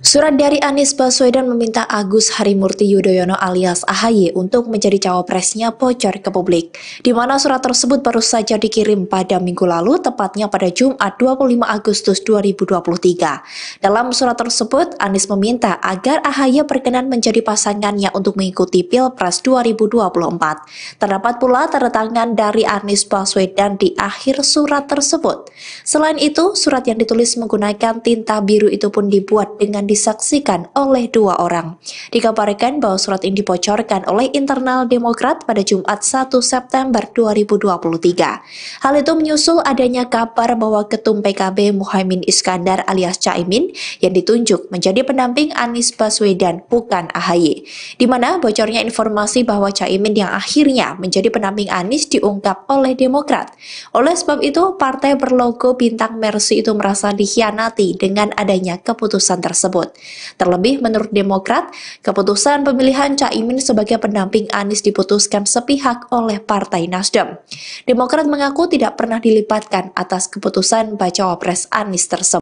Surat dari Anies Baswedan meminta Agus Harimurti Yudhoyono alias AHY untuk menjadi cawapresnya bocor ke publik, di mana surat tersebut baru saja dikirim pada minggu lalu, tepatnya pada Jumat 25 Agustus 2023. Dalam surat tersebut, Anies meminta agar AHY berkenan menjadi pasangannya untuk mengikuti Pilpres 2024. Terdapat pula tanda tangan dari Anies Baswedan di akhir surat tersebut. Selain itu, surat yang ditulis menggunakan tinta biru itu pun dibuat dengan disaksikan oleh dua orang. Dikabarkan bahwa surat ini dibocorkan oleh internal Demokrat pada Jumat 1 September 2023. Hal itu menyusul adanya kabar bahwa Ketum PKB Muhaimin Iskandar alias Caimin yang ditunjuk menjadi pendamping Anies Baswedan bukan AHY. Di mana bocornya informasi bahwa Caimin yang akhirnya menjadi pendamping Anies diungkap oleh Demokrat. Oleh sebab itu, partai berlogo bintang Mercy itu merasa dikhianati dengan adanya keputusan tersebut tersebut. Terlebih menurut Demokrat, keputusan pemilihan Caimin sebagai pendamping Anies diputuskan sepihak oleh Partai Nasdem. Demokrat mengaku tidak pernah dilipatkan atas keputusan baca wapres Anies tersebut.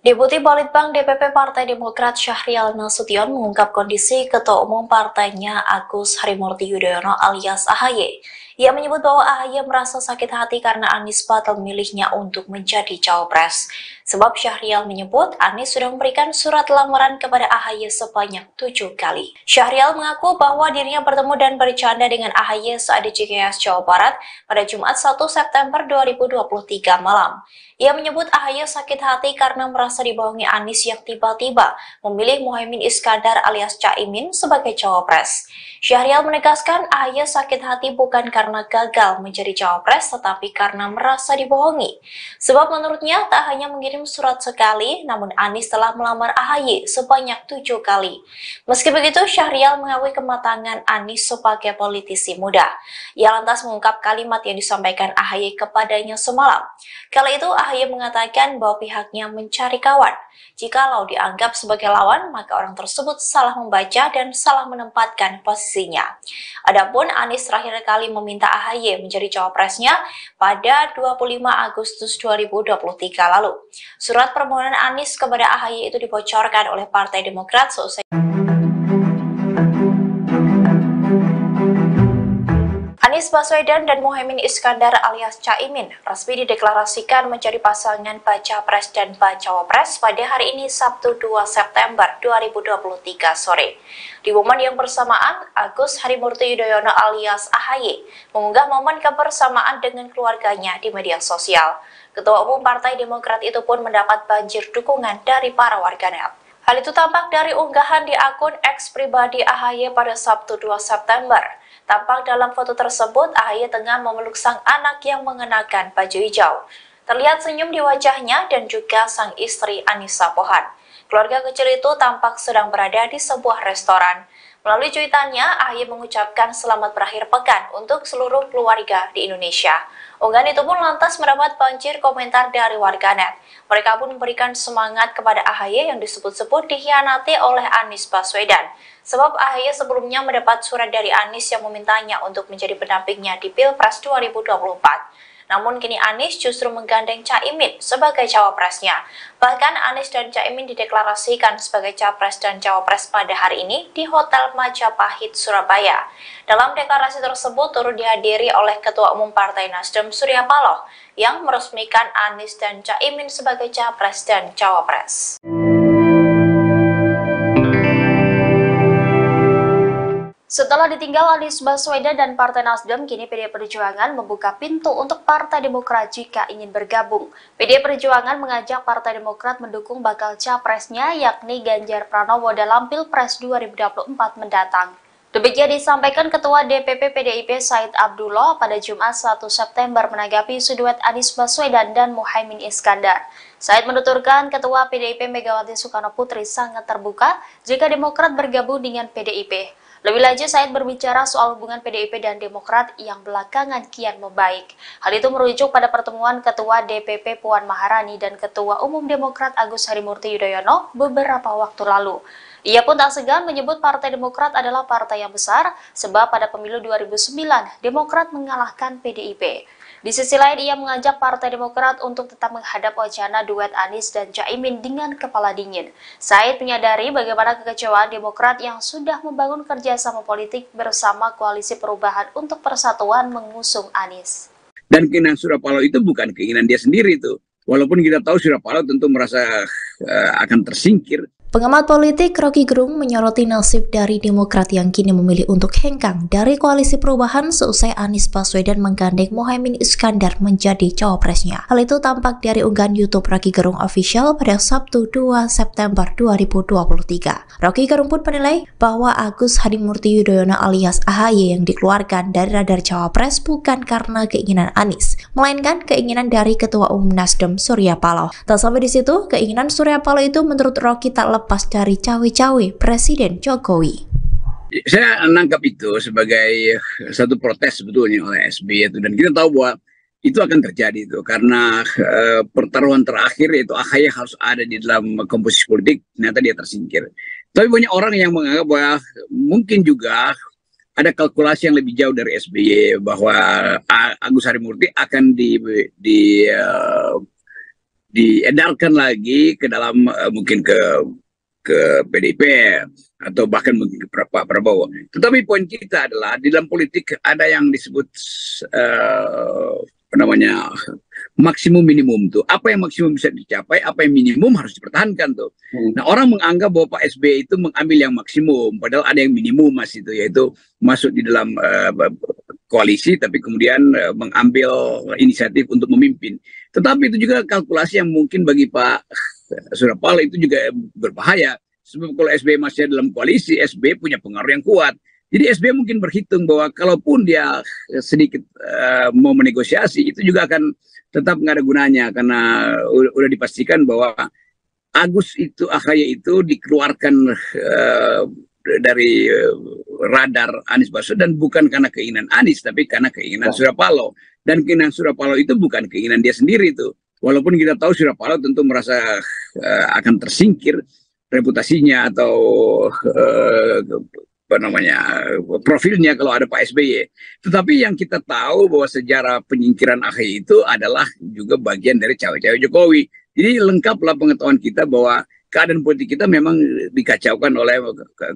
Deputi Balitbang DPP Partai Demokrat Syahrial Nasution mengungkap kondisi Ketua Umum partainya Agus Harimurti Yudhoyono alias AHY ia menyebut bahwa Ahaya merasa sakit hati karena Anies batal memilihnya untuk menjadi cawapres. Sebab Syahrial menyebut Anies sudah memberikan surat lamaran kepada Ahaya sebanyak tujuh kali. Syahrial mengaku bahwa dirinya bertemu dan bercanda dengan Ahaya saat di Cikeas, Jawa Barat pada Jumat 1 September 2023 malam. Ia menyebut Ahaya sakit hati karena merasa dibohongi Anies yang tiba-tiba memilih Muhaimin Iskandar alias Caimin sebagai cawapres. Syahrial menegaskan Ahaya sakit hati bukan karena karena gagal menjadi cawapres tetapi karena merasa dibohongi. Sebab menurutnya tak hanya mengirim surat sekali, namun Anies telah melamar AHY sebanyak tujuh kali. Meski begitu, Syahrial mengakui kematangan Anies sebagai politisi muda. Ia lantas mengungkap kalimat yang disampaikan AHY kepadanya semalam. Kala itu AHY mengatakan bahwa pihaknya mencari kawan. Jika Lau dianggap sebagai lawan, maka orang tersebut salah membaca dan salah menempatkan posisinya. Adapun Anies terakhir kali meminta meminta AHY menjadi cawapresnya pada 25 Agustus 2023 lalu. Surat permohonan Anies kepada AHY itu dibocorkan oleh Partai Demokrat seusai Anies Baswedan dan Mohaimin Iskandar alias Caimin resmi dideklarasikan menjadi pasangan baca pres dan baca wapres pada hari ini Sabtu 2 September 2023 sore. Di momen yang bersamaan, Agus Harimurti Yudhoyono alias AHY mengunggah momen kebersamaan dengan keluarganya di media sosial. Ketua Umum Partai Demokrat itu pun mendapat banjir dukungan dari para warganet. Hal itu tampak dari unggahan di akun X pribadi AHY pada Sabtu 2 September. Tampak dalam foto tersebut AHY tengah memeluk sang anak yang mengenakan baju hijau. Terlihat senyum di wajahnya dan juga sang istri Anissa Pohan. Keluarga kecil itu tampak sedang berada di sebuah restoran. Melalui cuitannya, AHY mengucapkan selamat berakhir pekan untuk seluruh keluarga di Indonesia. Unggahan itu pun lantas mendapat banjir komentar dari warganet. Mereka pun memberikan semangat kepada AHY yang disebut-sebut dikhianati oleh Anies Baswedan. Sebab AHY sebelumnya mendapat surat dari Anies yang memintanya untuk menjadi pendampingnya di Pilpres 2024. Namun kini Anies justru menggandeng Caimin sebagai cawapresnya. Bahkan Anies dan Caimin dideklarasikan sebagai capres dan cawapres pada hari ini di Hotel Majapahit, Surabaya. Dalam deklarasi tersebut turut dihadiri oleh Ketua Umum Partai Nasdem Surya Paloh yang meresmikan Anies dan Caimin sebagai capres dan cawapres. Setelah ditinggal Anies Baswedan dan Partai Nasdem, kini PD Perjuangan membuka pintu untuk Partai Demokrat jika ingin bergabung. PD Perjuangan mengajak Partai Demokrat mendukung bakal capresnya yakni Ganjar Pranowo dalam Pilpres 2024 mendatang. Demikian disampaikan Ketua DPP PDIP Said Abdullah pada Jumat 1 September menanggapi sudut Anies Baswedan dan Muhaimin Iskandar. Said menuturkan Ketua PDIP Megawati Soekarno Putri sangat terbuka jika Demokrat bergabung dengan PDIP. Lebih lanjut, Said berbicara soal hubungan PDIP dan Demokrat yang belakangan kian membaik. Hal itu merujuk pada pertemuan Ketua DPP Puan Maharani dan Ketua Umum Demokrat Agus Harimurti Yudhoyono beberapa waktu lalu. Ia pun tak segan menyebut Partai Demokrat adalah partai yang besar, sebab pada pemilu 2009, Demokrat mengalahkan PDIP. Di sisi lain, ia mengajak Partai Demokrat untuk tetap menghadap wacana duet Anies dan Caimin dengan kepala dingin. Said menyadari bagaimana kekecewaan Demokrat yang sudah membangun kerjasama politik bersama Koalisi Perubahan untuk Persatuan mengusung Anies. Dan keinginan Surapalo itu bukan keinginan dia sendiri itu. Walaupun kita tahu Surapalo tentu merasa uh, akan tersingkir, Pengamat politik Rocky Gerung menyoroti nasib dari Demokrat yang kini memilih untuk hengkang dari koalisi perubahan seusai Anies Baswedan menggandeng Mohaimin Iskandar menjadi cawapresnya. Hal itu tampak dari unggahan YouTube Rocky Gerung Official pada Sabtu 2 September 2023. Rocky Gerung pun menilai bahwa Agus Hadimurti Yudhoyono alias AHY yang dikeluarkan dari radar cawapres bukan karena keinginan Anies, melainkan keinginan dari Ketua Umum Nasdem Surya Paloh. Tak sampai di situ, keinginan Surya Paloh itu menurut Rocky tak terlepas dari cawe-cawe Presiden Jokowi. Saya menangkap itu sebagai satu protes sebetulnya oleh SBY itu dan kita tahu bahwa itu akan terjadi itu karena e, pertaruhan terakhir yaitu AHY harus ada di dalam komposisi politik ternyata dia tersingkir. Tapi banyak orang yang menganggap bahwa mungkin juga ada kalkulasi yang lebih jauh dari SBY bahwa eh, Agus Harimurti akan di di uh, diedarkan lagi ke dalam uh, mungkin ke ke PDIP atau bahkan mungkin ke Pak Prabowo. Tetapi poin kita adalah di dalam politik ada yang disebut uh, namanya maksimum minimum tuh. Apa yang maksimum bisa dicapai, apa yang minimum harus dipertahankan tuh. Hmm. Nah orang menganggap bahwa Pak SBY itu mengambil yang maksimum, padahal ada yang minimum mas itu yaitu masuk di dalam uh, koalisi tapi kemudian uh, mengambil inisiatif untuk memimpin. Tetapi itu juga kalkulasi yang mungkin bagi Pak Surya Paloh itu juga berbahaya. Sebab kalau SBY masih dalam koalisi, SBY punya pengaruh yang kuat. Jadi SBY mungkin berhitung bahwa kalaupun dia eh, sedikit uh, mau menegosiasi, itu juga akan tetap nggak ada gunanya karena udah dipastikan bahwa Agus itu Ahy itu dikeluarkan uh, dari radar Anies Baswedan bukan karena keinginan Anies tapi karena keinginan oh. Surya Paloh dan keinginan Surya Paloh itu bukan keinginan dia sendiri itu Walaupun kita tahu Surya Paloh tentu merasa uh, akan tersingkir reputasinya atau uh, apa namanya profilnya kalau ada Pak SBY. Tetapi yang kita tahu bahwa sejarah penyingkiran AHY itu adalah juga bagian dari cawe-cawe Jokowi. Jadi lengkaplah pengetahuan kita bahwa keadaan politik kita memang dikacaukan oleh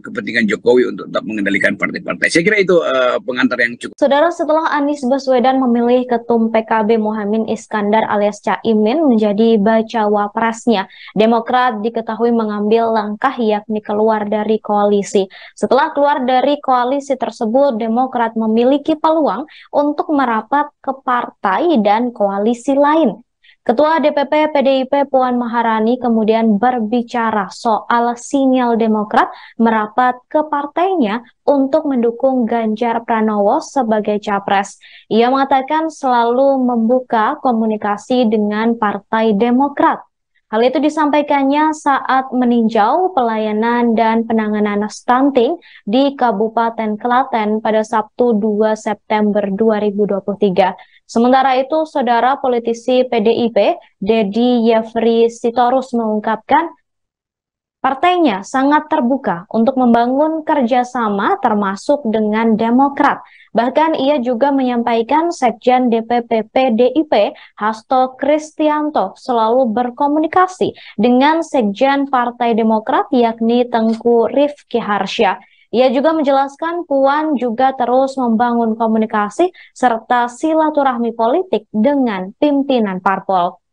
kepentingan Jokowi untuk tetap mengendalikan partai-partai. Saya kira itu uh, pengantar yang cukup. Saudara, setelah Anies Baswedan memilih Ketum PKB Muhammad Iskandar alias Caimin menjadi baca wapresnya, Demokrat diketahui mengambil langkah yakni keluar dari koalisi. Setelah keluar dari koalisi tersebut, Demokrat memiliki peluang untuk merapat ke partai dan koalisi lain. Ketua DPP PDIP Puan Maharani kemudian berbicara soal sinyal Demokrat merapat ke partainya untuk mendukung Ganjar Pranowo sebagai capres. Ia mengatakan selalu membuka komunikasi dengan Partai Demokrat. Hal itu disampaikannya saat meninjau pelayanan dan penanganan stunting di Kabupaten Klaten pada Sabtu 2 September 2023. Sementara itu, saudara politisi PDIP, Dedi Yefri Sitorus mengungkapkan, partainya sangat terbuka untuk membangun kerjasama termasuk dengan Demokrat. Bahkan ia juga menyampaikan Sekjen DPP PDIP Hasto Kristianto selalu berkomunikasi dengan Sekjen Partai Demokrat yakni Tengku Rifki Harsya. Ia juga menjelaskan Puan juga terus membangun komunikasi serta silaturahmi politik dengan pimpinan parpol.